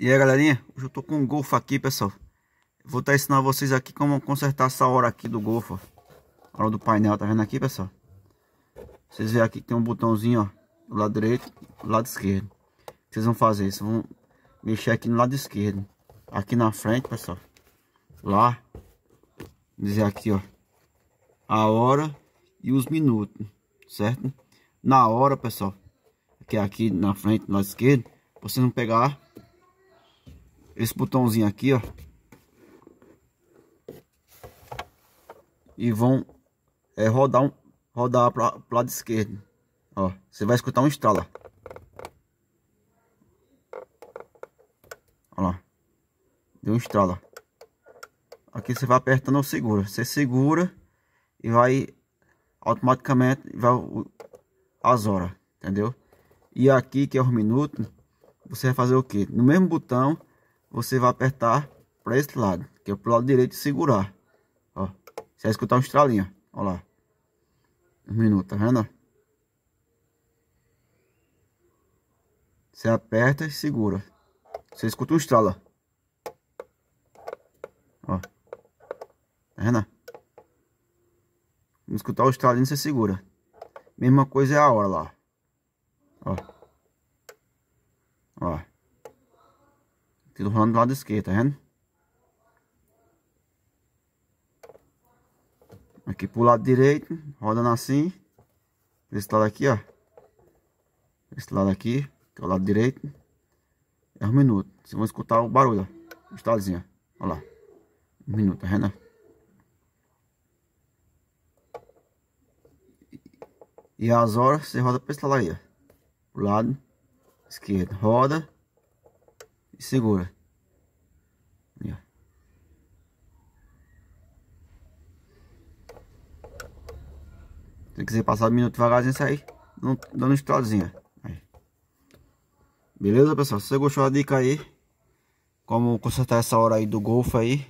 E aí galerinha, hoje eu tô com um Golfo aqui pessoal Vou estar tá ensinando vocês aqui como consertar essa hora aqui do Golfo A hora do painel, tá vendo aqui pessoal? Vocês veem aqui que tem um botãozinho ó Do lado direito e do lado esquerdo Vocês vão fazer isso, vão mexer aqui no lado esquerdo Aqui na frente pessoal Lá Dizer aqui ó A hora e os minutos, certo? Na hora pessoal Que é aqui na frente, do lado esquerdo Vocês vão pegar esse botãozinho aqui, ó. E vão é, rodar, um, rodar para o lado esquerdo. Ó, você vai escutar um estralo, ó. lá. Deu um estralo, Aqui você vai apertando ou segura. Você segura e vai automaticamente vai as horas, entendeu? E aqui que é os minutos, você vai fazer o que? No mesmo botão, você vai apertar para esse lado, que é pro lado direito e segurar. Ó, você vai escutar um estralinho, ó lá. Um minuto, tá vendo? Você aperta e segura. Você escuta um estralo, ó. Tá vendo? Vamos escutar o estralinho, você segura. Mesma coisa é a hora lá, ó. Ó. Estou do rolando do lado esquerdo, tá vendo? Aqui pro lado direito, rodando assim. Esse lado aqui, ó. Esse lado aqui, que é o lado direito. É um minuto. Vocês vão escutar o barulho, ó. O estadozinho, ó. Olha lá. Um minuto, tá vendo? E as horas você roda para esse lado aí, ó. Pro lado esquerdo. Roda e segura. Aí, Se quiser passar um minuto devagarzinho, não dando um estradozinho. Beleza, pessoal? Se você gostou da dica aí, como consertar essa hora aí do Golfo aí,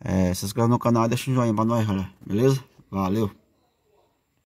é, se inscreve no canal e deixa um joinha pra nós, galera. Beleza? Valeu!